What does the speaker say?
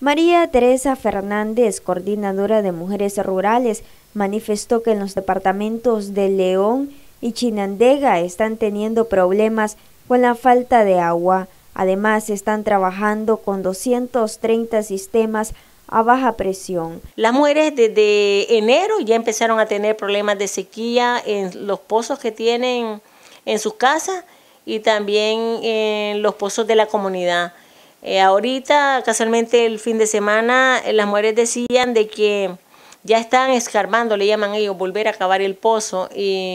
María Teresa Fernández, coordinadora de mujeres rurales, manifestó que en los departamentos de León y Chinandega están teniendo problemas con la falta de agua. Además, están trabajando con 230 sistemas a baja presión. Las mujeres desde enero ya empezaron a tener problemas de sequía en los pozos que tienen en sus casas y también en los pozos de la comunidad. Eh, ahorita, casualmente el fin de semana, eh, las mujeres decían de que ya están escarbando, le llaman ellos, volver a cavar el pozo. Y